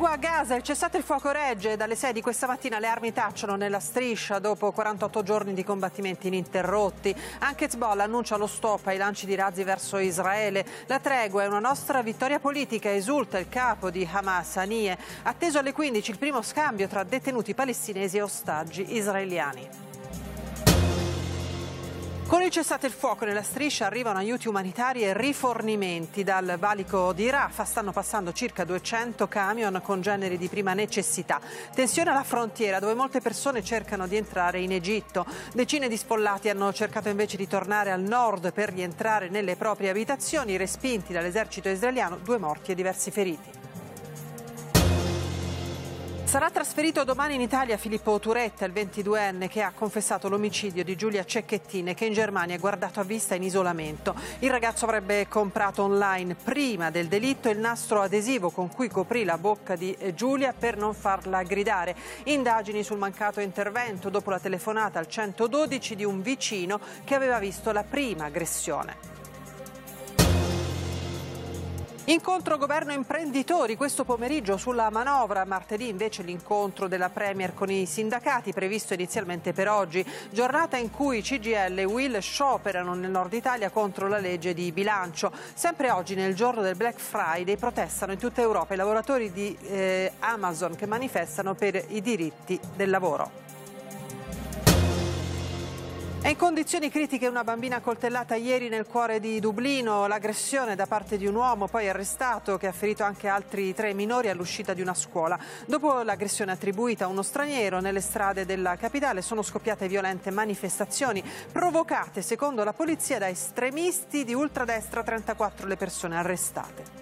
Tregua a Gaza, il cessate il fuoco regge. Dalle 6 di questa mattina le armi tacciono nella striscia dopo 48 giorni di combattimenti ininterrotti. Anche Hezbollah annuncia lo stop ai lanci di razzi verso Israele. La tregua è una nostra vittoria politica, esulta il capo di Hamas, Anie. Atteso alle 15 il primo scambio tra detenuti palestinesi e ostaggi israeliani. Con il cessate il fuoco nella striscia arrivano aiuti umanitari e rifornimenti dal valico di Rafa. Stanno passando circa 200 camion con generi di prima necessità. Tensione alla frontiera dove molte persone cercano di entrare in Egitto. Decine di sfollati hanno cercato invece di tornare al nord per rientrare nelle proprie abitazioni. Respinti dall'esercito israeliano, due morti e diversi feriti. Sarà trasferito domani in Italia Filippo Turetta, il 22enne che ha confessato l'omicidio di Giulia Cecchettine che in Germania è guardato a vista in isolamento. Il ragazzo avrebbe comprato online prima del delitto il nastro adesivo con cui coprì la bocca di Giulia per non farla gridare. Indagini sul mancato intervento dopo la telefonata al 112 di un vicino che aveva visto la prima aggressione. Incontro governo imprenditori questo pomeriggio sulla manovra, martedì invece l'incontro della Premier con i sindacati previsto inizialmente per oggi, giornata in cui CGL e Will scioperano nel nord Italia contro la legge di bilancio. Sempre oggi nel giorno del Black Friday protestano in tutta Europa i lavoratori di eh, Amazon che manifestano per i diritti del lavoro. È in condizioni critiche una bambina coltellata ieri nel cuore di Dublino, l'aggressione da parte di un uomo poi arrestato che ha ferito anche altri tre minori all'uscita di una scuola. Dopo l'aggressione attribuita a uno straniero nelle strade della capitale sono scoppiate violente manifestazioni provocate secondo la polizia da estremisti di ultradestra 34 le persone arrestate.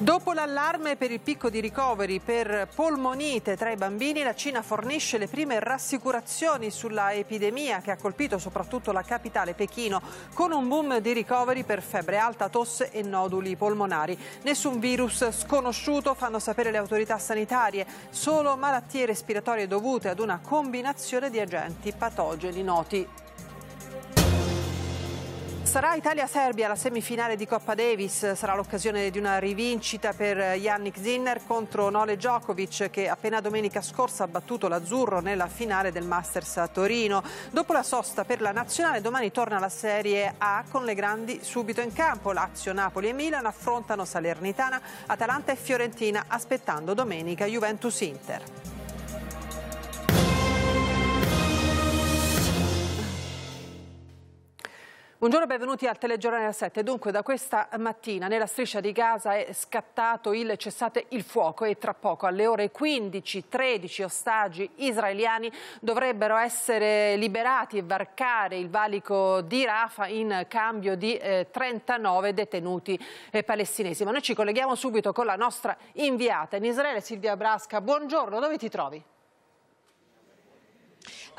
Dopo l'allarme per il picco di ricoveri per polmonite tra i bambini, la Cina fornisce le prime rassicurazioni sulla epidemia che ha colpito soprattutto la capitale Pechino, con un boom di ricoveri per febbre alta, tosse e noduli polmonari. Nessun virus sconosciuto, fanno sapere le autorità sanitarie, solo malattie respiratorie dovute ad una combinazione di agenti patogeni noti. Sarà Italia-Serbia la semifinale di Coppa Davis, sarà l'occasione di una rivincita per Yannick Zinner contro Nole Djokovic che appena domenica scorsa ha battuto l'azzurro nella finale del Masters a Torino. Dopo la sosta per la nazionale domani torna la Serie A con le grandi subito in campo. Lazio, Napoli e Milan affrontano Salernitana, Atalanta e Fiorentina aspettando domenica Juventus-Inter. Buongiorno e benvenuti al telegiornale 7. Dunque da questa mattina nella striscia di Gaza è scattato il cessate il fuoco e tra poco alle ore 15 13 ostaggi israeliani dovrebbero essere liberati e varcare il valico di Rafa in cambio di eh, 39 detenuti eh, palestinesi. Ma noi ci colleghiamo subito con la nostra inviata in Israele Silvia Brasca. Buongiorno, dove ti trovi?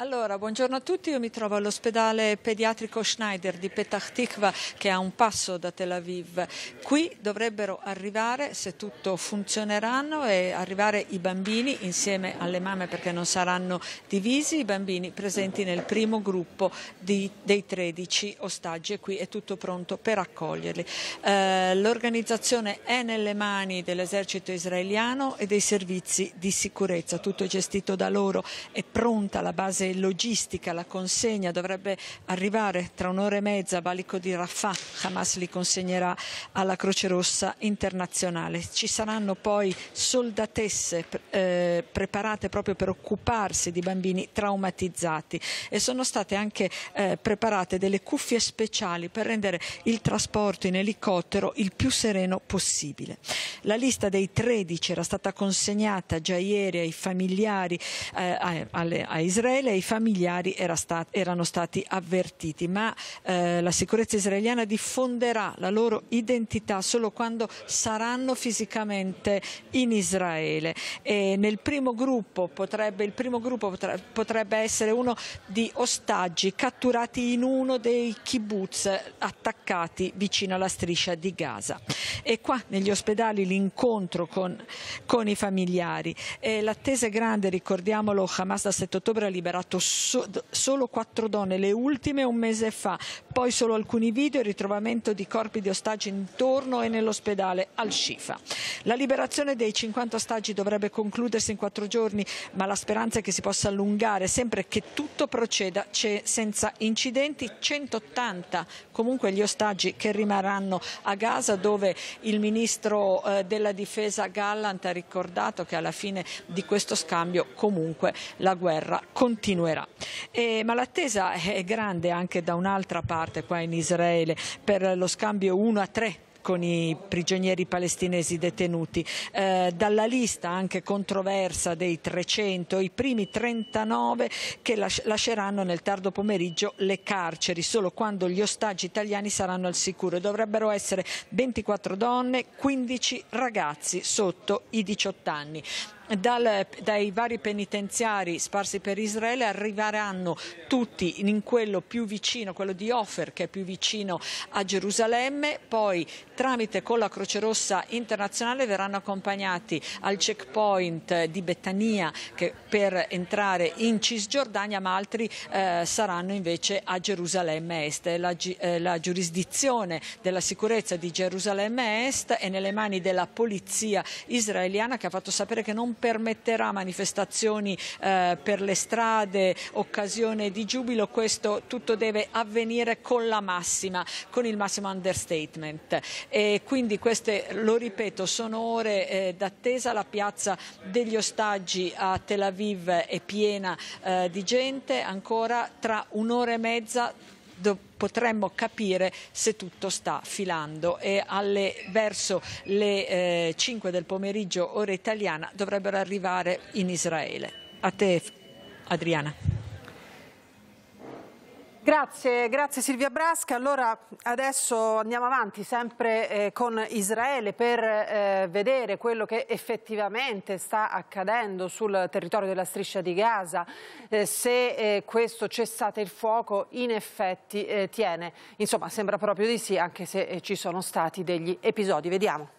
Allora, buongiorno a tutti, io mi trovo all'ospedale pediatrico Schneider di Petah Tikva che è a un passo da Tel Aviv. Qui dovrebbero arrivare, se tutto funzioneranno, i bambini insieme alle mamme perché non saranno divisi, i bambini presenti nel primo gruppo di, dei 13 ostaggi e qui è tutto pronto per accoglierli. Eh, l'organizzazione è nelle mani dell'esercito israeliano e dei servizi di sicurezza, tutto è gestito da loro, è pronta la base logistica, la consegna dovrebbe arrivare tra un'ora e mezza a Balico di Rafah, Hamas li consegnerà alla Croce Rossa internazionale. Ci saranno poi soldatesse eh, preparate proprio per occuparsi di bambini traumatizzati e sono state anche eh, preparate delle cuffie speciali per rendere il trasporto in elicottero il più sereno possibile. La lista dei 13 era stata consegnata già ieri ai familiari eh, a, a, a Israele i familiari era stat erano stati avvertiti, ma eh, la sicurezza israeliana diffonderà la loro identità solo quando saranno fisicamente in Israele. E nel primo gruppo potrebbe, il primo gruppo potrebbe essere uno di ostaggi catturati in uno dei kibbutz attaccati vicino alla striscia di Gaza. E qua negli ospedali l'incontro con, con, i familiari. l'attesa è grande, ricordiamolo, Hamas da 7 ottobre ha liberato ritrovato so solo quattro donne, le ultime un mese fa, poi solo alcuni video e ritrovamento di corpi di ostaggi intorno e nell'ospedale al Shifa. La liberazione dei 50 ostaggi dovrebbe concludersi in quattro giorni, ma la speranza è che si possa allungare, sempre che tutto proceda senza incidenti. 180 comunque gli ostaggi che rimarranno a Gaza, dove il ministro eh, della difesa Gallant ha ricordato che alla fine di questo scambio comunque la guerra continua continuerà. E, eh, ma l'attesa è grande anche da un'altra parte qua in Israele per lo scambio 1 a 3 con i prigionieri palestinesi detenuti. Eh, dalla lista anche controversa dei 300, i primi 39 che lasceranno nel tardo pomeriggio le carceri, solo quando gli ostaggi italiani saranno al sicuro. Dovrebbero essere 24 donne, 15 ragazzi sotto i 18 anni dal, dai vari penitenziari sparsi per Israele arriveranno tutti in quello più vicino, quello di Offer che è più vicino a Gerusalemme, poi tramite con la Croce Rossa internazionale verranno accompagnati al checkpoint di Betania per entrare in Cisgiordania, ma altri eh, saranno invece a Gerusalemme Est. La, eh, la giurisdizione della sicurezza di Gerusalemme Est è nelle mani della polizia israeliana che ha fatto sapere che non permetterà manifestazioni eh, per le strade, occasione di giubilo, questo tutto deve avvenire con la massima, con il massimo understatement. E quindi queste, lo ripeto, sono ore eh, d'attesa, la piazza degli ostaggi a Tel Aviv è piena eh, di gente, ancora tra un'ora e mezza potremmo capire se tutto sta filando e alle, verso le eh, 5 del pomeriggio ora italiana dovrebbero arrivare in Israele. A te Adriana. Grazie, grazie Silvia Brasca. Allora adesso andiamo avanti sempre eh, con Israele per eh, vedere quello che effettivamente sta accadendo sul territorio della striscia di Gaza, eh, se eh, questo cessate il fuoco in effetti eh, tiene. Insomma sembra proprio di sì anche se eh, ci sono stati degli episodi. Vediamo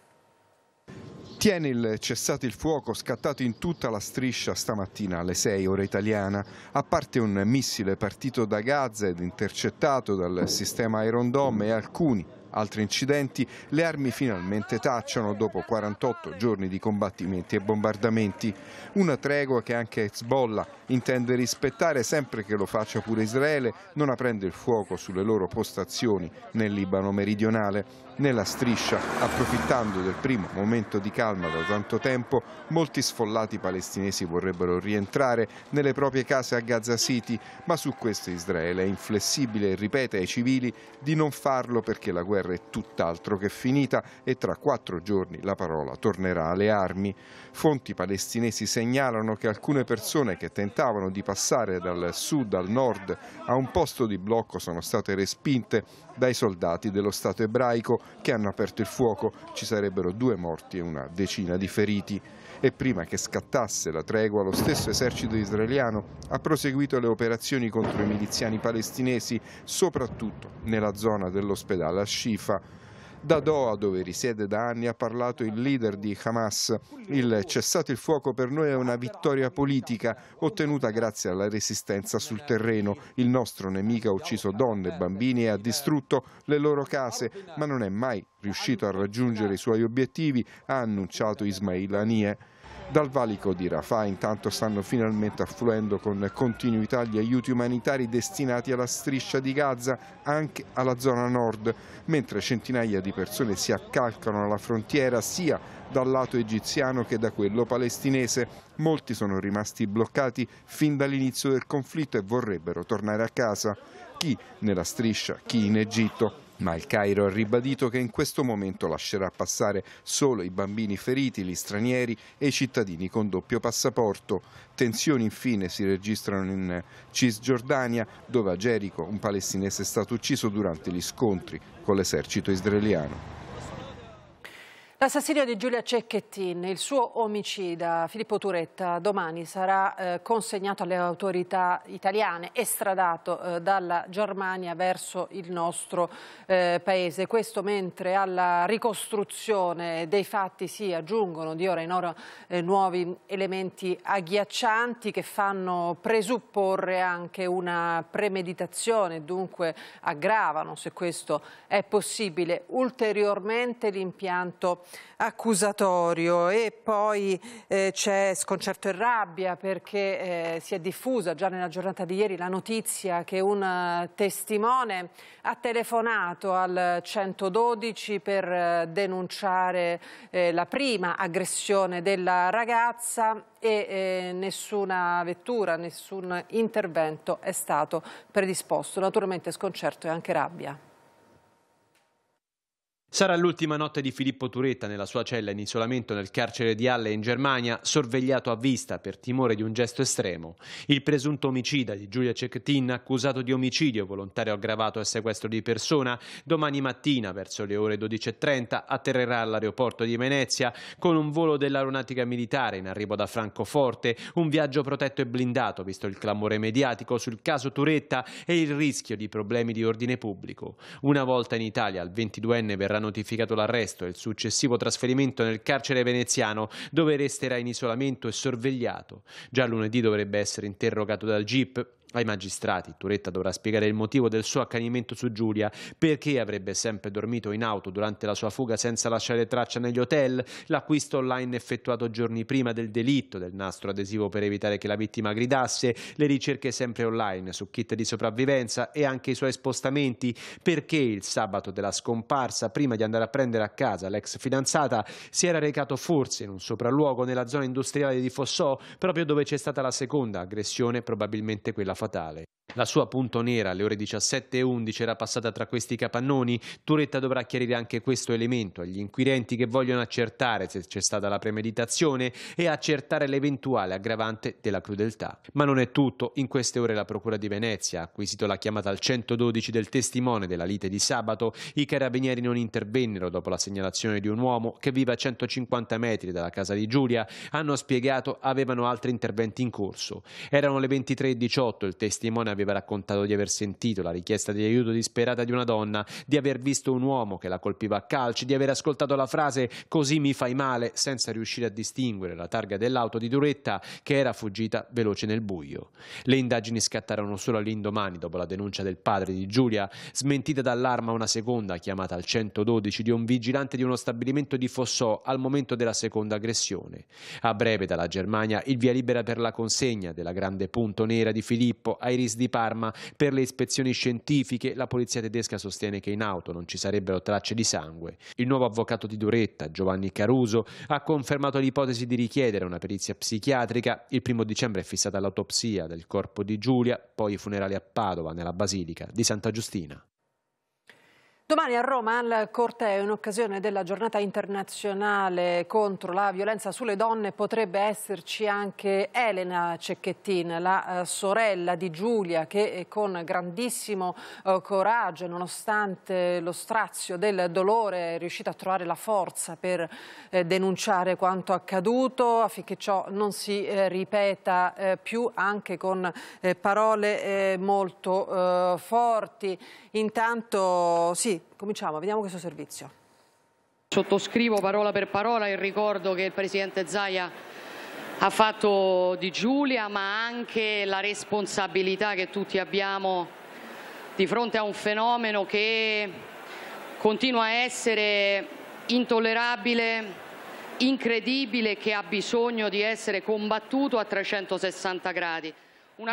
tiene il cessate il fuoco scattato in tutta la striscia stamattina alle 6 ore italiana, a parte un missile partito da Gaza ed intercettato dal sistema Iron Dome e alcuni altri incidenti, le armi finalmente tacciano dopo 48 giorni di combattimenti e bombardamenti. Una tregua che anche Hezbollah intende rispettare sempre che lo faccia pure Israele, non aprendo il fuoco sulle loro postazioni nel Libano meridionale. Nella striscia, approfittando del primo momento di calma da tanto tempo, molti sfollati palestinesi vorrebbero rientrare nelle proprie case a Gaza City, ma su questo Israele è inflessibile e ripete ai civili di non farlo perché la guerra guerra è tutt'altro che finita e tra quattro giorni la parola tornerà alle armi. Fonti palestinesi segnalano che alcune persone che tentavano di passare dal sud al nord a un posto di blocco sono state respinte dai soldati dello Stato ebraico che hanno aperto il fuoco. Ci sarebbero due morti e una decina di feriti e prima che scattasse la tregua lo stesso esercito israeliano ha proseguito le operazioni contro i miliziani palestinesi, soprattutto nella zona dell'ospedale a Shifa, da Doha, dove risiede da anni, ha parlato il leader di Hamas. Il cessate il fuoco per noi è una vittoria politica ottenuta grazie alla resistenza sul terreno. Il nostro nemico ha ucciso donne, e bambini e ha distrutto le loro case, ma non è mai riuscito a raggiungere i suoi obiettivi, ha annunciato Ismail Anie. Dal valico di Rafah intanto stanno finalmente affluendo con continuità gli aiuti umanitari destinati alla striscia di Gaza, anche alla zona nord, mentre centinaia di persone si accalcano alla frontiera sia dal lato egiziano che da quello palestinese. Molti sono rimasti bloccati fin dall'inizio del conflitto e vorrebbero tornare a casa, chi nella striscia, chi in Egitto. Ma il Cairo ha ribadito che in questo momento lascerà passare solo i bambini feriti, gli stranieri e i cittadini con doppio passaporto. Tensioni infine si registrano in Cisgiordania dove a Gerico un palestinese è stato ucciso durante gli scontri con l'esercito israeliano. L'assassinio di Giulia Cecchettin, il suo omicida Filippo Turetta, domani sarà eh, consegnato alle autorità italiane, estradato eh, dalla Germania verso il nostro eh, paese. Questo mentre alla ricostruzione dei fatti si aggiungono di ora in ora eh, nuovi elementi agghiaccianti che fanno presupporre anche una premeditazione, dunque aggravano, se questo è possibile, ulteriormente l'impianto accusatorio e poi eh, c'è sconcerto e rabbia perché eh, si è diffusa già nella giornata di ieri la notizia che un eh, testimone ha telefonato al 112 per eh, denunciare eh, la prima aggressione della ragazza e eh, nessuna vettura, nessun intervento è stato predisposto. Naturalmente sconcerto e anche rabbia. Sarà l'ultima notte di Filippo Turetta nella sua cella in isolamento nel carcere di Halle in Germania, sorvegliato a vista per timore di un gesto estremo. Il presunto omicida di Giulia Cecchettin, accusato di omicidio volontario aggravato e sequestro di persona, domani mattina verso le ore 12.30 atterrerà all'aeroporto di Venezia con un volo dell'aeronautica militare in arrivo da Francoforte, un viaggio protetto e blindato visto il clamore mediatico sul caso Turetta e il rischio di problemi di ordine pubblico. Una volta in Italia il 22enne verrà notificato l'arresto e il successivo trasferimento nel carcere veneziano, dove resterà in isolamento e sorvegliato. Già lunedì dovrebbe essere interrogato dal GIP ai magistrati. Turetta dovrà spiegare il motivo del suo accanimento su Giulia, perché avrebbe sempre dormito in auto durante la sua fuga senza lasciare traccia negli hotel, l'acquisto online effettuato giorni prima del delitto del nastro adesivo per evitare che la vittima gridasse, le ricerche sempre online su kit di sopravvivenza e anche i suoi spostamenti, perché il sabato della scomparsa, prima di andare a prendere a casa l'ex fidanzata, si era recato forse in un sopralluogo nella zona industriale di Fossò, proprio dove c'è stata la seconda aggressione, probabilmente quella fatale. La sua punto nera alle ore 17.11 era passata tra questi capannoni. Turetta dovrà chiarire anche questo elemento agli inquirenti che vogliono accertare se c'è stata la premeditazione e accertare l'eventuale aggravante della crudeltà. Ma non è tutto. In queste ore la Procura di Venezia ha acquisito la chiamata al 112 del testimone della lite di sabato. I carabinieri non intervennero dopo la segnalazione di un uomo che vive a 150 metri dalla casa di Giulia. Hanno spiegato avevano altri interventi in corso. Erano le 23.18 il il testimone aveva raccontato di aver sentito la richiesta di aiuto disperata di una donna, di aver visto un uomo che la colpiva a calci, di aver ascoltato la frase così mi fai male senza riuscire a distinguere la targa dell'auto di Duretta che era fuggita veloce nel buio. Le indagini scattarono solo all'indomani dopo la denuncia del padre di Giulia, smentita dall'arma una seconda chiamata al 112 di un vigilante di uno stabilimento di Fossò al momento della seconda aggressione. A breve dalla Germania il via libera per la consegna della grande punto nera di Filippo Filippo ai RIS di Parma per le ispezioni scientifiche. La polizia tedesca sostiene che in auto non ci sarebbero tracce di sangue. Il nuovo avvocato di Duretta, Giovanni Caruso, ha confermato l'ipotesi di richiedere una perizia psichiatrica. Il primo dicembre è fissata l'autopsia del corpo di Giulia, poi i funerali a Padova, nella Basilica di Santa Giustina. Domani a Roma al corteo, in occasione della giornata internazionale contro la violenza sulle donne, potrebbe esserci anche Elena Cecchettin, la eh, sorella di Giulia, che eh, con grandissimo eh, coraggio, nonostante lo strazio del dolore, è riuscita a trovare la forza per denunciare quanto accaduto, affinché ciò non si ripeta più, anche con parole molto forti. Intanto sì, cominciamo, vediamo questo servizio. Sottoscrivo parola per parola il ricordo che il Presidente Zaia ha fatto di Giulia, ma anche la responsabilità che tutti abbiamo di fronte a un fenomeno che continua a essere intollerabile, incredibile, che ha bisogno di essere combattuto a 360 gradi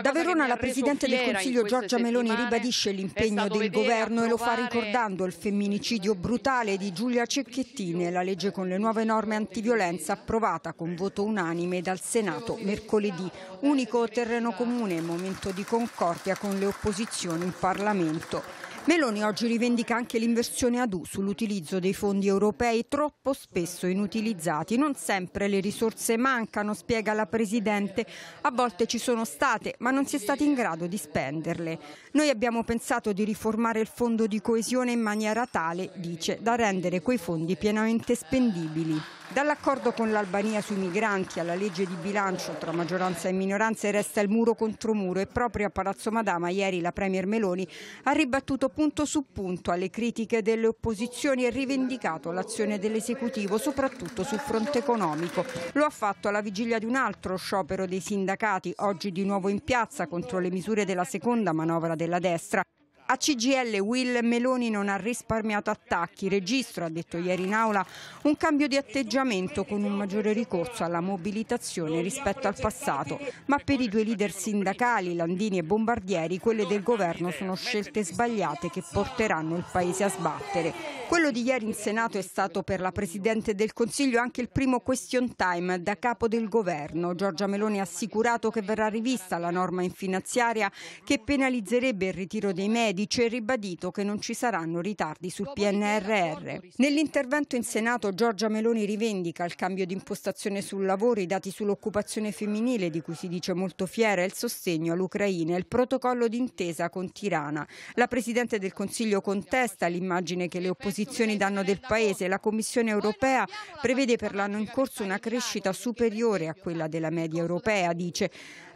da Verona la Presidente del Consiglio Giorgia Meloni ribadisce l'impegno del governo e lo fa ricordando il femminicidio brutale di Giulia Cecchettini e la legge con le nuove norme antiviolenza approvata con voto unanime dal Senato mercoledì. Unico terreno comune momento di concordia con le opposizioni in Parlamento. Meloni oggi rivendica anche l'inversione ad U sull'utilizzo dei fondi europei troppo spesso inutilizzati. Non sempre le risorse mancano, spiega la Presidente. A volte ci sono state, ma non si è stati in grado di spenderle. Noi abbiamo pensato di riformare il fondo di coesione in maniera tale, dice, da rendere quei fondi pienamente spendibili. Dall'accordo con l'Albania sui migranti alla legge di bilancio tra maggioranza e minoranza resta il muro contro muro e proprio a Palazzo Madama ieri la Premier Meloni ha ribattuto punto su punto alle critiche delle opposizioni e rivendicato l'azione dell'esecutivo soprattutto sul fronte economico. Lo ha fatto alla vigilia di un altro sciopero dei sindacati, oggi di nuovo in piazza contro le misure della seconda manovra della destra. A CGL Will Meloni non ha risparmiato attacchi, registro, ha detto ieri in aula, un cambio di atteggiamento con un maggiore ricorso alla mobilitazione rispetto al passato, ma per i due leader sindacali, Landini e Bombardieri, quelle del governo sono scelte sbagliate che porteranno il Paese a sbattere. Quello di ieri in Senato è stato per la Presidente del Consiglio anche il primo question time da capo del governo. Giorgia Meloni ha assicurato che verrà rivista la norma in finanziaria che penalizzerebbe il ritiro dei medici 16 e ribadito che non ci saranno ritardi sul PNRR. Nell'intervento in Senato Giorgia Meloni rivendica il cambio di impostazione sul lavoro, i dati sull'occupazione femminile di cui si dice molto fiera, il sostegno all'Ucraina e il protocollo d'intesa con Tirana. La Presidente del Consiglio contesta l'immagine che le opposizioni danno del Paese. La Commissione europea prevede per l'anno in corso una crescita superiore a quella della media europea, dice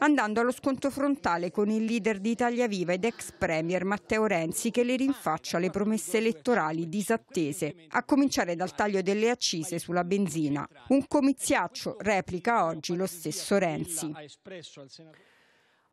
andando allo scontro frontale con il leader di Italia Viva ed ex premier Matteo Renzi che le rinfaccia le promesse elettorali disattese, a cominciare dal taglio delle accise sulla benzina. Un comiziaccio replica oggi lo stesso Renzi.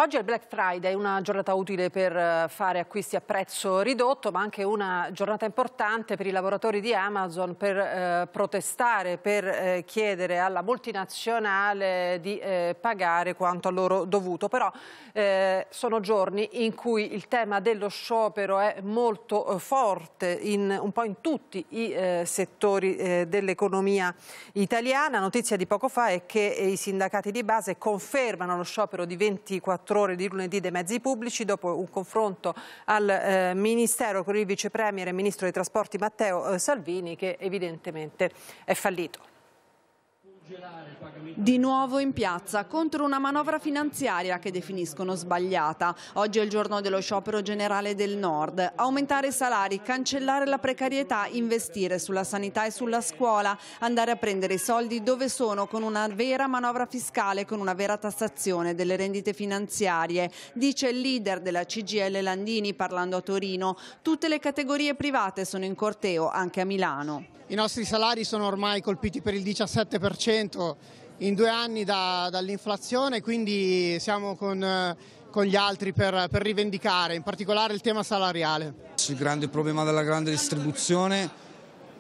Oggi è il Black Friday, una giornata utile per eh, fare acquisti a prezzo ridotto, ma anche una giornata importante per i lavoratori di Amazon per eh, protestare, per eh, chiedere alla multinazionale di eh, pagare quanto a loro dovuto. Però eh, sono giorni in cui il tema dello sciopero è molto eh, forte in, un po' in tutti i settori dell'economia italiana. Notizia di poco fa è che i sindacati di base confermano lo sciopero di 24 24 ore di lunedì dei mezzi pubblici dopo un confronto al eh, Ministero con il Vice Premier e Ministro dei Trasporti Matteo eh, Salvini che evidentemente è fallito. Di nuovo in piazza contro una manovra finanziaria che definiscono sbagliata. Oggi è il giorno dello sciopero generale del Nord. Aumentare i salari, cancellare la precarietà, investire sulla sanità e sulla scuola, andare a prendere i soldi dove sono con una vera manovra fiscale, con una vera tassazione delle rendite finanziarie. Dice il leader della CGL Landini parlando a Torino. Tutte le categorie private sono in corteo anche a Milano. I nostri salari sono ormai colpiti per il 17% in due anni da, dall'inflazione, quindi siamo con, con gli altri per, per, rivendicare, in particolare il tema salariale. Il grande problema della grande distribuzione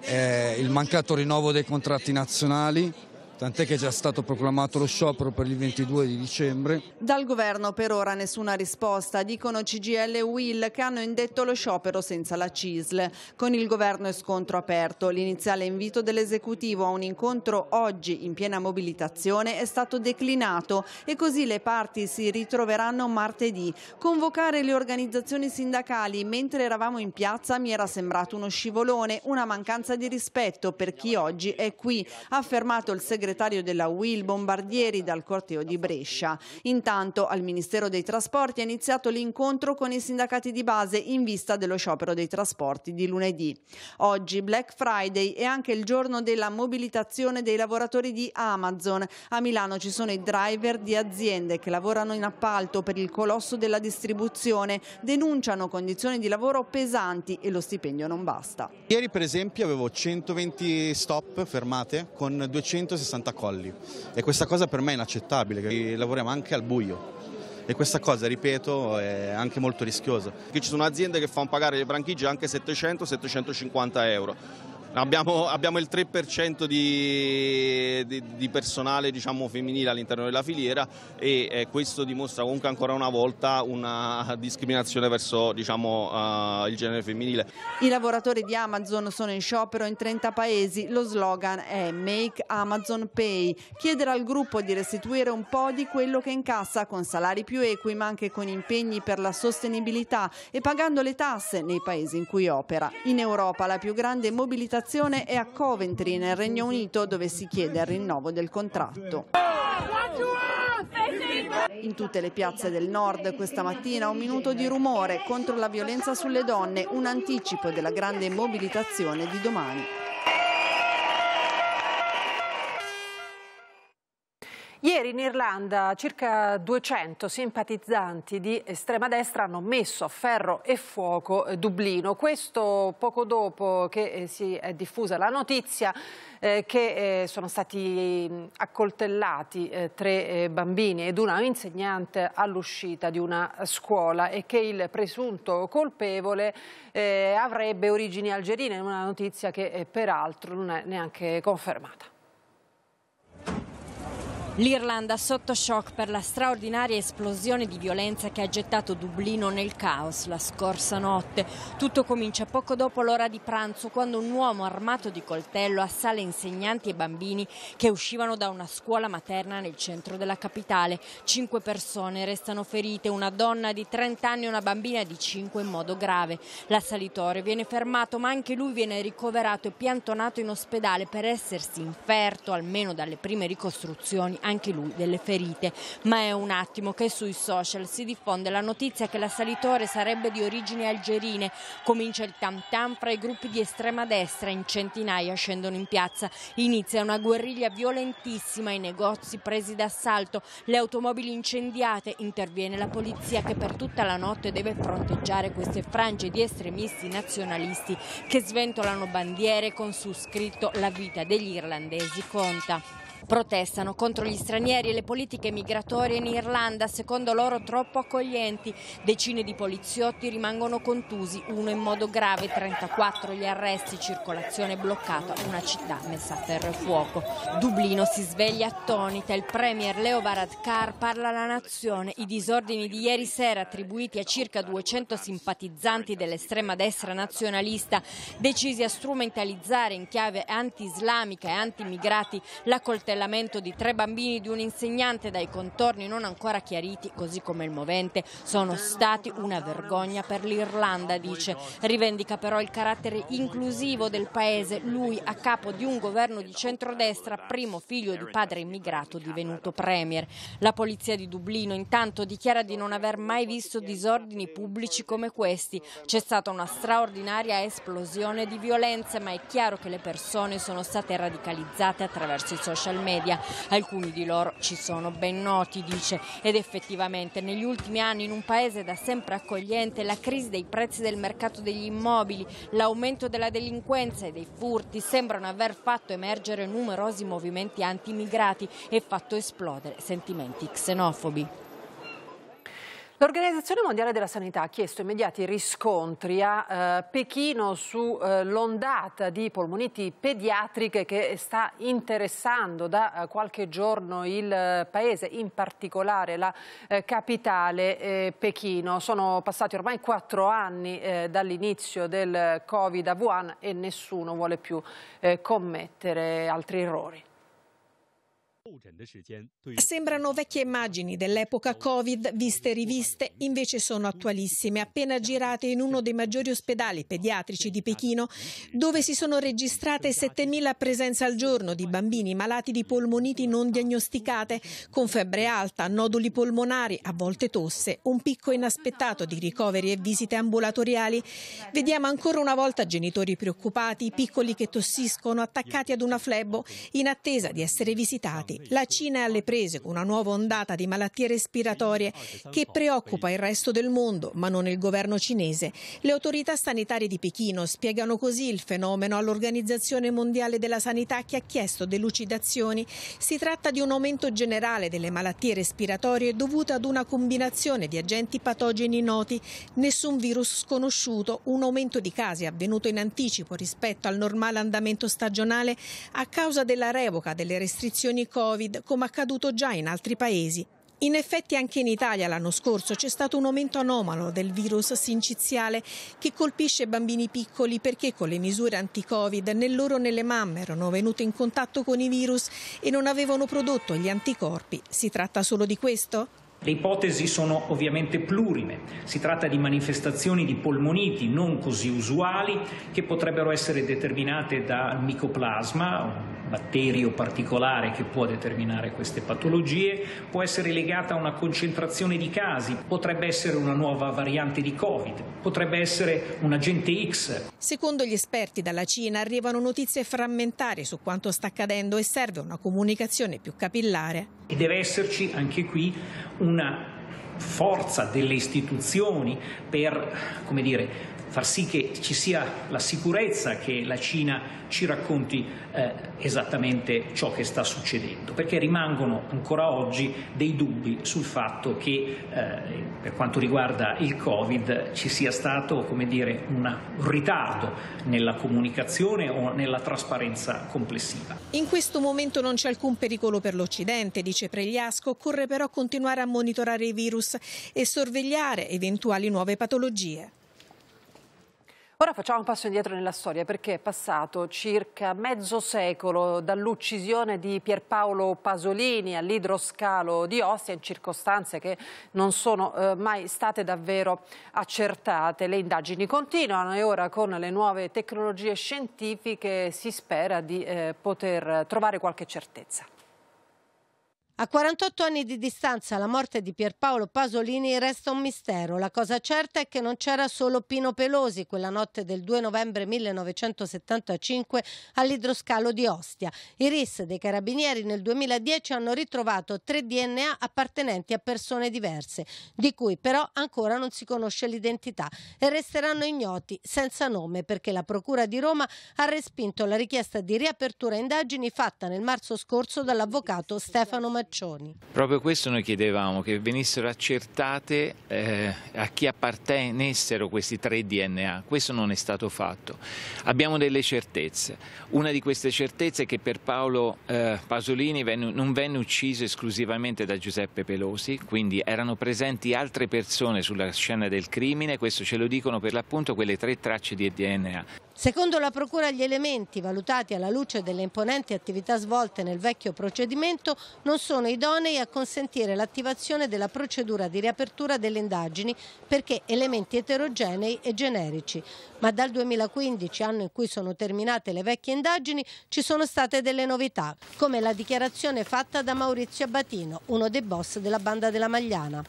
è il mancato rinnovo dei contratti nazionali tant'è che è già stato proclamato lo sciopero per il 22 di dicembre. Dal governo per ora nessuna risposta, dicono CGL e Will che hanno indetto lo sciopero senza la CISL. Con il governo è scontro aperto, l'iniziale invito dell'esecutivo a un incontro oggi in piena mobilitazione è stato declinato e così le parti si ritroveranno martedì. Convocare le organizzazioni sindacali mentre eravamo in piazza mi era sembrato uno scivolone, una mancanza di rispetto per chi oggi è qui, ha affermato il segretario segretario della Will Bombardieri dal corteo di Brescia. Intanto al Ministero dei Trasporti è iniziato l'incontro con i sindacati di base in vista dello sciopero dei trasporti di lunedì. Oggi Black Friday è anche il giorno della mobilitazione dei lavoratori di Amazon. A Milano ci sono i driver di aziende che lavorano in appalto per il colosso della distribuzione, denunciano condizioni di lavoro pesanti e lo stipendio non basta. Ieri per esempio avevo 120 stop fermate con 260 60 colli e questa cosa per me è inaccettabile, lavoriamo anche al buio e questa cosa, ripeto, è anche molto rischiosa. Perché ci sono aziende che fanno pagare le franchigie anche 700-750 euro. Abbiamo, abbiamo, il 3% di, di, di personale diciamo, femminile all'interno della filiera e eh, questo dimostra comunque ancora una volta una discriminazione verso diciamo, uh, il genere femminile. I lavoratori di Amazon sono in sciopero in 30 paesi, lo slogan è Make Amazon Pay, chiedere al gruppo di restituire un po' di quello che incassa con salari più equi ma anche con impegni per la sostenibilità e pagando le tasse nei paesi in cui opera. In Europa la più grande mobilitazione manifestazione è a Coventry, nel Regno Unito, dove si chiede il rinnovo del contratto. In tutte le piazze del nord questa mattina un minuto di rumore contro la violenza sulle donne, un anticipo della grande mobilitazione di domani. Ieri in Irlanda circa 200 simpatizzanti di estrema destra hanno messo a ferro e fuoco eh, Dublino. Questo poco dopo che eh, si è diffusa la notizia eh, che sono stati mm, accoltellati tre bambini ed una insegnante all'uscita di una scuola e che il presunto colpevole avrebbe origini algerine, una notizia che peraltro non è neanche confermata. L'Irlanda sotto shock per la straordinaria esplosione di violenza che ha gettato Dublino nel caos la scorsa notte. Tutto comincia poco dopo l'ora di pranzo quando un uomo armato di coltello assale insegnanti e bambini che uscivano da una scuola materna nel centro della capitale. Cinque persone restano ferite, una donna di 30 anni e una bambina di 5 in modo grave. L'assalitore viene fermato ma anche lui viene ricoverato e piantonato in ospedale per essersi inferto almeno dalle prime ricostruzioni anche lui delle ferite. Ma è un attimo che sui social si diffonde la notizia che l'assalitore sarebbe di origini algerine. Comincia il tam tam fra i gruppi di estrema destra, in centinaia scendono in piazza. Inizia una guerriglia violentissima, i negozi presi d'assalto, le automobili incendiate, interviene la polizia che per tutta la notte deve fronteggiare queste frange di estremisti nazionalisti che sventolano bandiere con su scritto la vita degli irlandesi conta protestano contro gli stranieri e le politiche migratorie in Irlanda, secondo loro troppo accoglienti. Decine di poliziotti rimangono contusi, uno in modo grave, 34 gli arresti, circolazione bloccata, una città messa a ferro e fuoco. Dublino si sveglia attonita, il premier Leo Varadkar parla alla nazione, i disordini di ieri sera attribuiti a circa 200 simpatizzanti dell'estrema destra nazionalista decisi a strumentalizzare in chiave anti-islamica e anti immigrati la coltellata l'accoltellamento di tre bambini di un insegnante dai contorni non ancora chiariti, così come il movente, sono stati una vergogna per l'Irlanda, dice. Rivendica però il carattere inclusivo del paese, lui a capo di un governo di centrodestra, primo figlio di padre immigrato divenuto premier. La polizia di Dublino intanto dichiara di non aver mai visto disordini pubblici come questi. C'è stata una straordinaria esplosione di violenze, ma è chiaro che le persone sono state radicalizzate attraverso i social media media. Alcuni di loro ci sono ben noti, dice, ed effettivamente negli ultimi anni in un paese da sempre accogliente la crisi dei prezzi del mercato degli immobili, l'aumento della delinquenza e dei furti sembrano aver fatto emergere numerosi movimenti anti-immigrati e fatto esplodere sentimenti xenofobi. L'Organizzazione Mondiale della Sanità ha chiesto immediati riscontri a eh, Pechino sull'ondata eh, di polmoniti pediatriche che sta interessando da eh, qualche giorno il eh, paese, in particolare la eh, capitale eh, Pechino. Sono passati ormai quattro anni dall'inizio del Covid a Wuhan e nessuno vuole più commettere altri errori. Sembrano vecchie immagini dell'epoca Covid viste e riviste, invece sono attualissime, appena girate in uno dei maggiori ospedali pediatrici di Pechino, dove si sono registrate 7.000 presenze al giorno di bambini malati di polmoniti non diagnosticate, con febbre alta, noduli polmonari, a volte tosse, un picco inaspettato di ricoveri e visite ambulatoriali. Vediamo ancora una volta genitori preoccupati, piccoli che tossiscono, attaccati ad una flebo, in attesa di essere visitati la Cina è alle prese con una nuova ondata di malattie respiratorie che preoccupa il resto del mondo, ma non il governo cinese. Le autorità sanitarie di Pechino spiegano così il fenomeno all'Organizzazione Mondiale della Sanità che ha chiesto delucidazioni. Si tratta di un aumento generale delle malattie respiratorie dovute ad una combinazione di agenti patogeni noti, nessun virus sconosciuto, un aumento di casi avvenuto in anticipo rispetto al normale andamento stagionale a causa della revoca delle restrizioni Covid Covid, come accaduto già in altri paesi. In effetti anche in Italia l'anno scorso c'è stato un aumento anomalo del virus sinciziale che colpisce bambini piccoli perché con le misure anti-Covid né loro né le mamme erano venute in contatto con i virus e non avevano prodotto gli anticorpi. Si tratta solo di questo? Le ipotesi sono ovviamente plurime, si tratta di manifestazioni di polmoniti non così usuali che potrebbero essere determinate da micoplasma, un batterio particolare che può determinare queste patologie, può essere legata a una concentrazione di casi, potrebbe essere una nuova variante di Covid, potrebbe essere un agente X. Secondo gli esperti dalla Cina arrivano notizie frammentarie su quanto sta accadendo e serve una comunicazione più capillare. E deve esserci anche qui un una forza delle istituzioni per, come dire, far sì che ci sia la sicurezza che la Cina ci racconti eh, esattamente ciò che sta succedendo, perché rimangono ancora oggi dei dubbi sul fatto che eh, per quanto riguarda il Covid ci sia stato come dire, un ritardo nella comunicazione o nella trasparenza complessiva. In questo momento non c'è alcun pericolo per l'Occidente, dice Pregliasco, occorre però continuare a monitorare i virus e sorvegliare eventuali nuove patologie. Ora facciamo un passo indietro nella storia perché è passato circa mezzo secolo dall'uccisione di Pierpaolo Pasolini all'idroscalo di Ostia in circostanze che non sono eh, mai state davvero accertate. Le indagini continuano e ora con le nuove tecnologie scientifiche si spera di eh, poter trovare qualche certezza. A 48 anni di distanza la morte di Pierpaolo Pasolini resta un mistero. La cosa certa è che non c'era solo Pino Pelosi quella notte del 2 novembre 1975 all'idroscalo di Ostia. I RIS dei Carabinieri nel 2010 hanno ritrovato tre DNA appartenenti a persone diverse, di cui però ancora non si conosce l'identità e resteranno ignoti, senza nome, perché la Procura di Roma ha respinto la richiesta di riapertura indagini fatta nel marzo scorso dall'avvocato Stefano Macedo. Caccioni. Proprio questo noi chiedevamo, che venissero accertate eh, a chi appartenessero questi tre DNA. Questo non è stato fatto. Abbiamo delle certezze. Una di queste certezze è che per Paolo eh, Pasolini venne, non venne ucciso esclusivamente da Giuseppe Pelosi, quindi erano presenti altre persone sulla scena del crimine, questo ce lo dicono per l'appunto quelle tre tracce di DNA. Secondo la Procura gli elementi valutati alla luce delle imponenti attività svolte nel vecchio procedimento non sono idonei a consentire l'attivazione della procedura di riapertura delle indagini perché elementi eterogenei e generici. Ma dal 2015, anno in cui sono terminate le vecchie indagini, ci sono state delle novità, come la dichiarazione fatta da Maurizio Abatino, uno dei boss della banda della Magliana.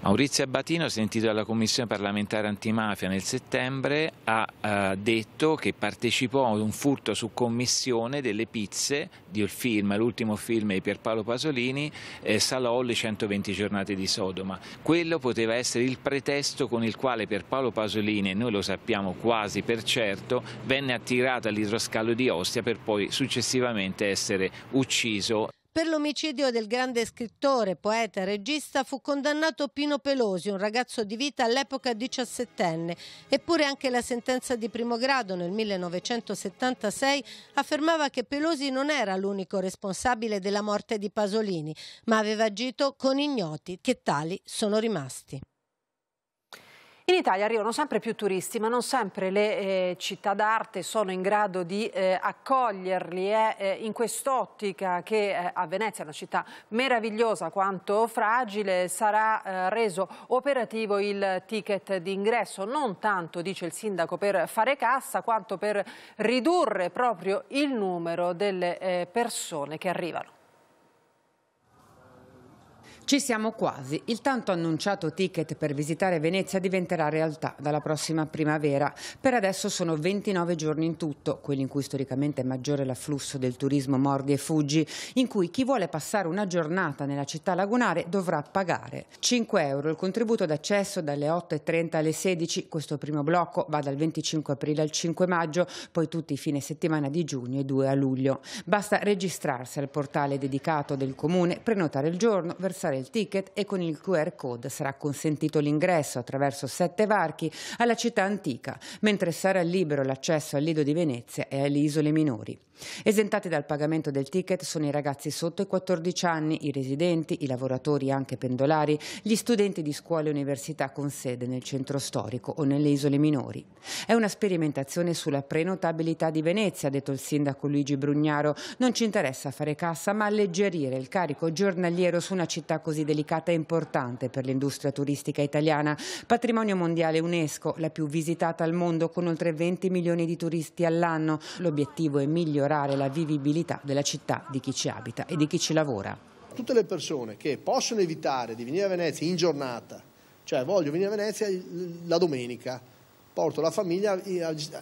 Maurizio Abatino, sentito dalla Commissione parlamentare antimafia nel settembre, ha eh, detto che partecipò a un furto su commissione delle pizze del film, l'ultimo film di Pierpaolo Pasolini, eh, Salò le 120 giornate di Sodoma. Quello poteva essere il pretesto con il quale Pierpaolo Pasolini, e noi lo sappiamo quasi per certo, venne attirato all'idroscalo di Ostia per poi successivamente essere ucciso. Per l'omicidio del grande scrittore, poeta e regista fu condannato Pino Pelosi, un ragazzo di vita all'epoca diciassettenne, eppure anche la sentenza di primo grado nel 1976 affermava che Pelosi non era l'unico responsabile della morte di Pasolini, ma aveva agito con ignoti che tali sono rimasti. In Italia arrivano sempre più turisti, ma non sempre le eh, città d'arte sono in grado di eh, accoglierli. È eh, in quest'ottica che eh, a Venezia, una città meravigliosa quanto fragile, sarà eh, reso operativo il ticket d'ingresso, non tanto, dice il sindaco, per fare cassa, quanto per ridurre proprio il numero delle eh, persone che arrivano. Ci siamo quasi. Il tanto annunciato ticket per visitare Venezia diventerà realtà dalla prossima primavera. Per adesso sono 29 giorni in tutto, quelli in cui storicamente è maggiore l'afflusso del turismo mordi e fuggi, in cui chi vuole passare una giornata nella città lagunare dovrà pagare 5 euro il contributo d'accesso dalle 8.30 alle 16. Questo primo blocco va dal 25 aprile al 5 maggio, poi tutti i fine settimana di giugno e 2 a luglio. Basta registrarsi al portale dedicato del comune, prenotare il giorno, versare portare il ticket e con il QR code sarà consentito l'ingresso attraverso sette varchi alla città antica, mentre sarà libero l'accesso al Lido di Venezia e alle isole minori. Esentati dal pagamento del ticket sono i ragazzi sotto i 14 anni, i residenti, i lavoratori anche pendolari, gli studenti di scuole e università con sede nel centro storico o nelle isole minori. È una sperimentazione sulla prenotabilità di Venezia, ha detto il sindaco Luigi Brugnaro. Non ci interessa fare cassa, ma alleggerire il carico giornaliero su una città così delicata e importante per l'industria turistica italiana. Patrimonio mondiale UNESCO, la più visitata al mondo con oltre 20 milioni di turisti all'anno. L'obiettivo è migliorare la vivibilità della città, di chi ci abita e di chi ci lavora. Tutte le persone che possono evitare di venire a Venezia in giornata, cioè voglio venire a Venezia la domenica, porto la famiglia,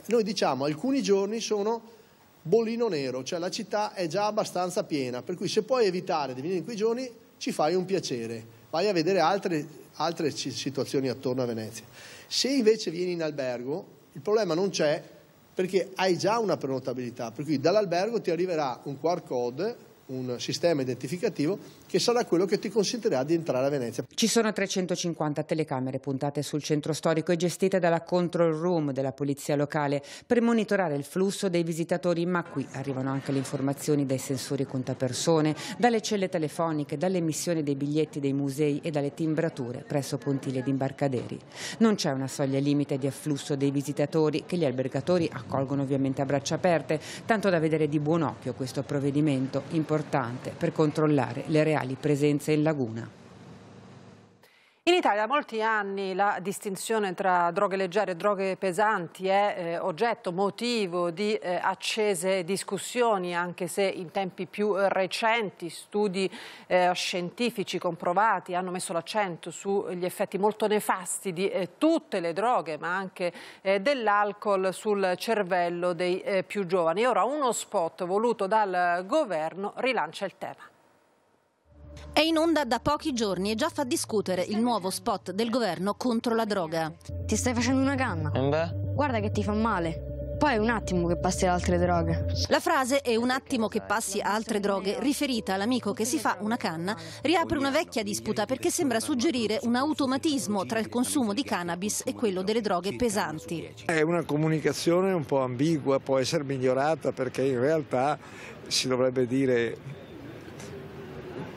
noi diciamo alcuni giorni sono bollino nero, cioè la città è già abbastanza piena, per cui se puoi evitare di venire in quei giorni ci fai un piacere, vai a vedere altre, altre situazioni attorno a Venezia. Se invece vieni in albergo, il problema non c'è perché hai già una prenotabilità, per cui dall'albergo ti arriverà un QR code, un sistema identificativo che sarà quello che ti consentirà di entrare a Venezia. Ci sono 350 telecamere puntate sul centro storico e gestite dalla control room della polizia locale per monitorare il flusso dei visitatori, ma qui arrivano anche le informazioni dai sensori contapersone, dalle celle telefoniche, dall'emissione dei biglietti dei musei e dalle timbrature presso Pontile ed Imbarcaderi. Non c'è una soglia limite di afflusso dei visitatori che gli albergatori accolgono ovviamente a braccia aperte, tanto da vedere di buon occhio questo provvedimento importante per controllare le reali illegali presenze in laguna. In Italia da molti anni la distinzione tra droghe leggere e droghe pesanti è eh, oggetto, motivo di eh, accese discussioni, anche se in tempi più eh, recenti studi eh, scientifici comprovati hanno messo l'accento sugli effetti molto nefasti di eh, tutte le droghe, ma anche dell'alcol sul cervello dei più giovani. Ora uno spot voluto dal governo rilancia il tema. È in onda da pochi giorni e già fa discutere il nuovo spot del governo contro la droga. Ti stai facendo una canna. E eh, beh? Guarda che ti fa male. Poi è un attimo che passi ad altre droghe. La frase è un attimo che passi a altre droghe, riferita all'amico che si fa una canna, riapre una vecchia disputa perché sembra suggerire un automatismo tra il consumo di cannabis e quello delle droghe pesanti. È una comunicazione un po' ambigua, può essere migliorata perché in realtà si dovrebbe dire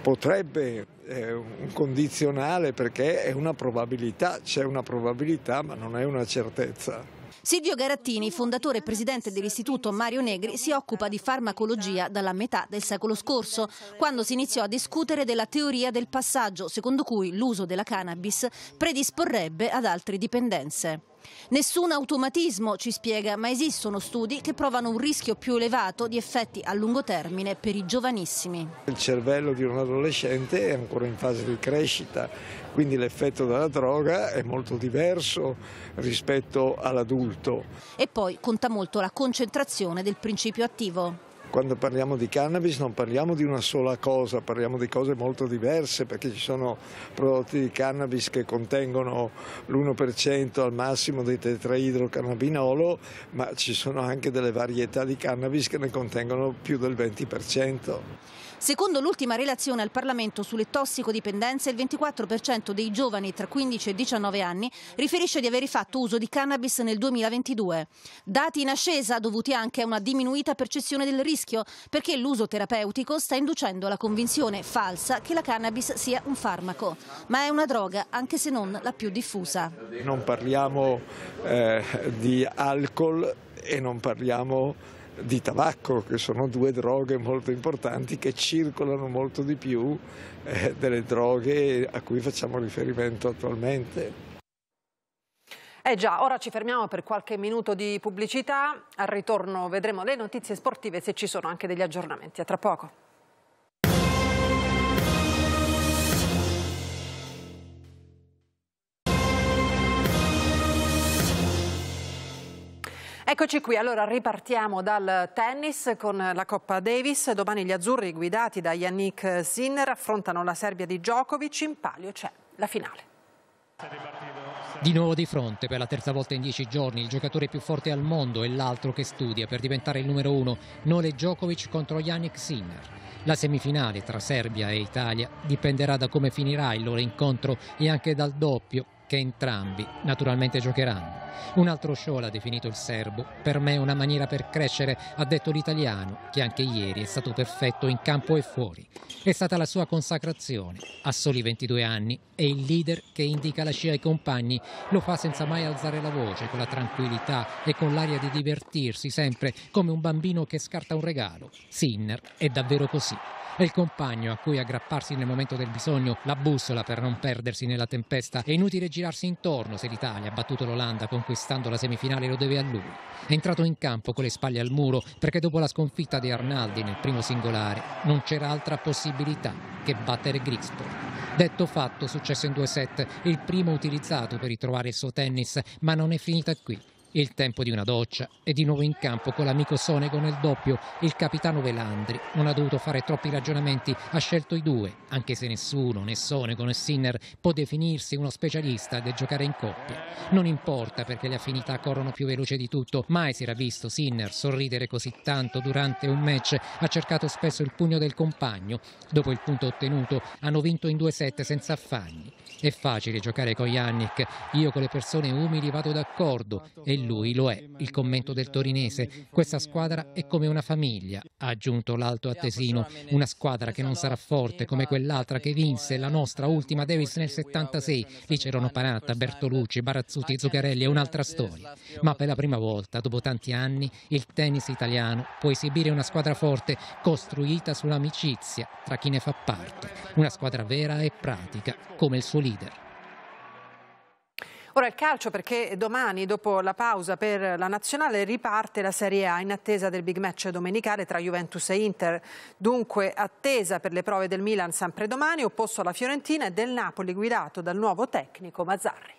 potrebbe eh, un condizionale perché è una probabilità, c'è una probabilità ma non è una certezza. Silvio Garattini, fondatore e presidente dell'Istituto Mario Negri, si occupa di farmacologia dalla metà del secolo scorso, quando si iniziò a discutere della teoria del passaggio, secondo cui l'uso della cannabis predisporrebbe ad altre dipendenze. Nessun automatismo, ci spiega, ma esistono studi che provano un rischio più elevato di effetti a lungo termine per i giovanissimi. Il cervello di un adolescente è ancora in fase di crescita quindi l'effetto della droga è molto diverso rispetto all'adulto. E poi conta molto la concentrazione del principio attivo quando parliamo di cannabis non parliamo di una sola cosa, parliamo di cose molto diverse perché ci sono prodotti di cannabis che contengono l'1% al massimo di tetraidrocannabinolo, ma ci sono anche delle varietà di cannabis che ne contengono più del 20%. Secondo l'ultima relazione al Parlamento sulle tossicodipendenze, il 24% dei giovani tra 15 e 19 anni riferisce di aver fatto uso di cannabis nel 2022. Dati in ascesa dovuti anche a una diminuita percezione del rischio, perché l'uso terapeutico sta inducendo la convinzione falsa che la cannabis sia un farmaco, ma è una droga anche se non la più diffusa. Non parliamo eh, di alcol e non parliamo di tabacco, che sono due droghe molto importanti che circolano molto di più eh, delle droghe a cui facciamo riferimento attualmente. Eh già, ora ci fermiamo per qualche minuto di pubblicità, al ritorno vedremo le notizie sportive se ci sono anche degli aggiornamenti. A tra poco. Eccoci qui, allora ripartiamo dal tennis con la Coppa Davis. Domani gli azzurri guidati da Yannick Sinner affrontano la Serbia di Djokovic, in palio c'è la finale. Di nuovo di fronte per la terza volta in dieci giorni il giocatore più forte al mondo e l'altro che studia per diventare il numero uno, Nole Djokovic contro Yannick Sinner. La semifinale tra Serbia e Italia dipenderà da come finirà il loro incontro e anche dal doppio che entrambi naturalmente giocheranno. Un altro show l'ha definito il serbo, per me una maniera per crescere, ha detto l'italiano, che anche ieri è stato perfetto in campo e fuori. È stata la sua consacrazione, a soli 22 anni, è il leader che indica la scia ai compagni, lo fa senza mai alzare la voce, con la tranquillità e con l'aria di divertirsi sempre, come un bambino che scarta un regalo. Sinner è davvero così è il compagno a cui aggrapparsi nel momento del bisogno, la bussola per non perdersi nella tempesta. È inutile girarsi intorno se l'Italia ha battuto l'Olanda conquistando la semifinale lo deve a lui. È entrato in campo con le spalle al muro perché dopo la sconfitta di Arnaldi nel primo singolare non c'era altra possibilità che battere Grigsburg. Detto fatto, successo in due set, il primo utilizzato per ritrovare il suo tennis, ma non è finita qui. Il tempo di una doccia e di nuovo in campo con l'amico Sonego nel doppio, il capitano Velandri. Non ha dovuto fare troppi ragionamenti, ha scelto i due, anche se nessuno, né Sonego né Sinner, può definirsi uno specialista del giocare in coppia. Non importa perché le affinità corrono più veloce di tutto, mai si era visto Sinner sorridere così tanto durante un match, ha cercato spesso il pugno del compagno. Dopo il punto ottenuto hanno vinto in due set senza affanni. È facile giocare con Yannick, io con le persone umili vado d'accordo e lui lo è, il commento del torinese. Questa squadra è come una famiglia, ha aggiunto l'alto attesino, una squadra che non sarà forte come quell'altra che vinse la nostra ultima Davis nel 76. Lì c'erano Panatta, Bertolucci, Barazzuti, Zuccarelli, è un'altra storia. Ma per la prima volta, dopo tanti anni, il tennis italiano può esibire una squadra forte costruita sull'amicizia tra chi ne fa parte, una squadra vera e pratica come il suo leader. Ora il calcio perché domani dopo la pausa per la nazionale riparte la Serie A in attesa del big match domenicale tra Juventus e Inter. Dunque attesa per le prove del Milan sempre domani, opposto alla Fiorentina e del Napoli guidato dal nuovo tecnico Mazzarri.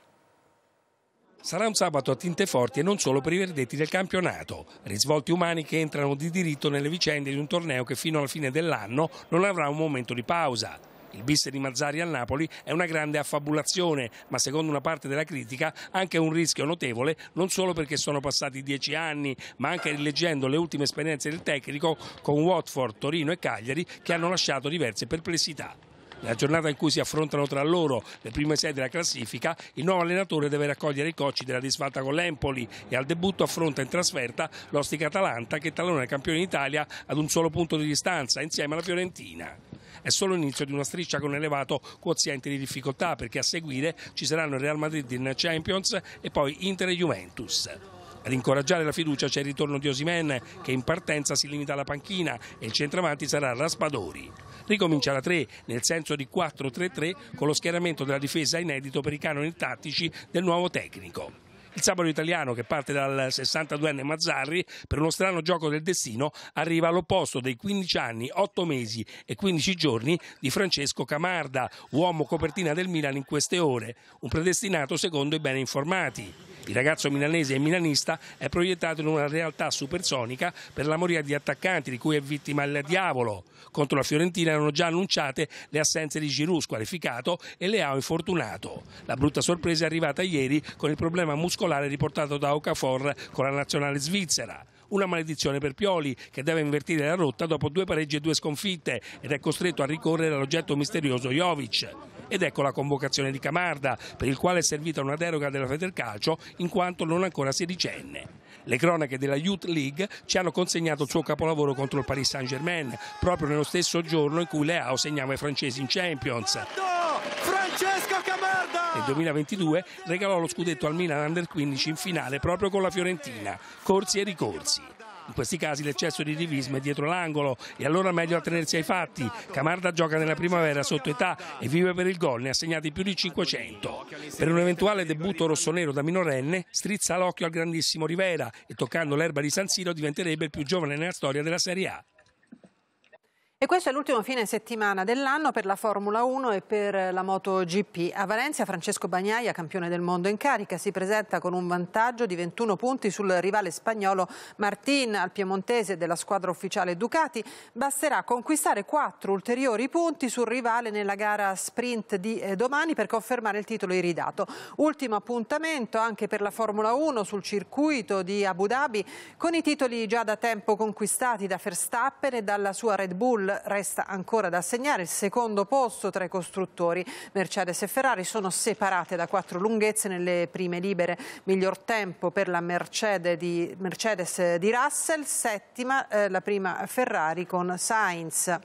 Sarà un sabato a tinte forti e non solo per i verdetti del campionato, risvolti umani che entrano di diritto nelle vicende di un torneo che fino alla fine dell'anno non avrà un momento di pausa. Il bis di Mazzari al Napoli è una grande affabulazione, ma secondo una parte della critica anche un rischio notevole, non solo perché sono passati dieci anni, ma anche rileggendo le ultime esperienze del tecnico con Watford, Torino e Cagliari che hanno lasciato diverse perplessità. Nella giornata in cui si affrontano tra loro le prime sei della classifica, il nuovo allenatore deve raccogliere i cocci della disfatta con l'Empoli e al debutto affronta in trasferta l'ostica Atalanta che talona il campione d'Italia ad un solo punto di distanza insieme alla Fiorentina è solo l'inizio di una striscia con elevato quoziente di difficoltà perché a seguire ci saranno il Real Madrid in Champions e poi Inter e Juventus. Ad incoraggiare la fiducia c'è il ritorno di Osimen che in partenza si limita alla panchina e il centravanti sarà Raspadori. Ricomincia la 3 nel senso di 4-3-3 con lo schieramento della difesa inedito per i canoni tattici del nuovo tecnico. Il sabato italiano, che parte dal 62enne Mazzarri, per uno strano gioco del destino, arriva all'opposto dei 15 anni, 8 mesi e 15 giorni di Francesco Camarda, uomo copertina del Milan in queste ore, un predestinato secondo i ben informati. Il ragazzo milanese e milanista è proiettato in una realtà supersonica per la moria di attaccanti di cui è vittima il diavolo. Contro la Fiorentina erano già annunciate le assenze di Giroud squalificato e Leao infortunato. La brutta sorpresa è arrivata ieri con il problema muscolare particolare riportato da Ocafor con la nazionale svizzera una maledizione per Pioli che deve invertire la rotta dopo due pareggi e due sconfitte ed è costretto a ricorrere all'oggetto misterioso Jovic. Ed ecco la convocazione di Camarda, per il quale è servita una deroga della Federcalcio in quanto non ancora sedicenne. Le cronache della Youth League ci hanno consegnato il suo capolavoro contro il Paris Saint-Germain, proprio nello stesso giorno in cui Leao segnava i francesi in Champions. Francesco Camarda! Nel 2022 regalò lo scudetto al Milan Under 15 in finale proprio con la Fiorentina, corsi e ricorsi. In questi casi l'eccesso di divismo è dietro l'angolo e allora meglio attenersi ai fatti. Camarda gioca nella primavera sotto età e vive per il gol, ne ha segnati più di 500. Per un eventuale debutto rossonero da minorenne strizza l'occhio al grandissimo Rivera e toccando l'erba di San Siro diventerebbe il più giovane nella storia della Serie A. E questo è l'ultimo fine settimana dell'anno per la Formula 1 e per la MotoGP. A Valencia Francesco Bagnaia, campione del mondo in carica, si presenta con un vantaggio di 21 punti sul rivale spagnolo Martin al piemontese della squadra ufficiale Ducati. Basterà conquistare 4 ulteriori punti sul rivale nella gara sprint di eh, domani per confermare il titolo iridato. Ultimo appuntamento anche per la Formula 1 sul circuito di Abu Dhabi con i titoli già da tempo conquistati da Verstappen e dalla sua Red Bull Bull resta ancora da assegnare il secondo posto tra i costruttori. Mercedes e Ferrari sono separate da quattro lunghezze nelle prime libere. Miglior tempo per la Mercedes di, Mercedes di Russell, settima eh, la prima Ferrari con Sainz.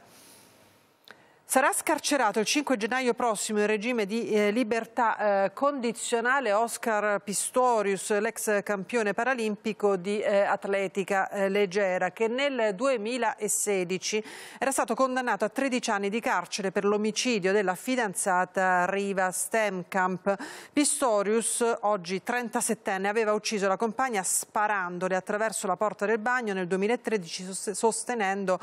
Sarà scarcerato il 5 gennaio prossimo in regime di eh, libertà eh, condizionale Oscar Pistorius, l'ex campione paralimpico di eh, atletica eh, leggera, che nel 2016 era stato condannato a 13 anni di carcere per l'omicidio della fidanzata Riva Stemkamp. Pistorius, oggi 37enne, aveva ucciso la compagna sparandole attraverso la porta del bagno nel 2013 sostenendo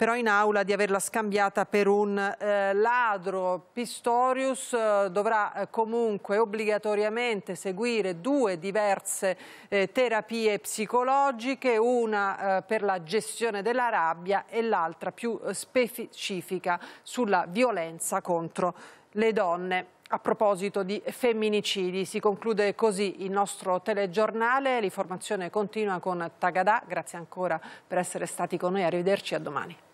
però in aula di averla scambiata per un eh, ladro. Pistorius eh, dovrà eh, comunque obbligatoriamente seguire due diverse eh, terapie psicologiche, una eh, per la gestione della rabbia e l'altra più specifica sulla violenza contro le donne. A proposito di femminicidi, si conclude così il nostro telegiornale. L'informazione continua con Tagadà. Grazie ancora per essere stati con noi. Arrivederci a domani.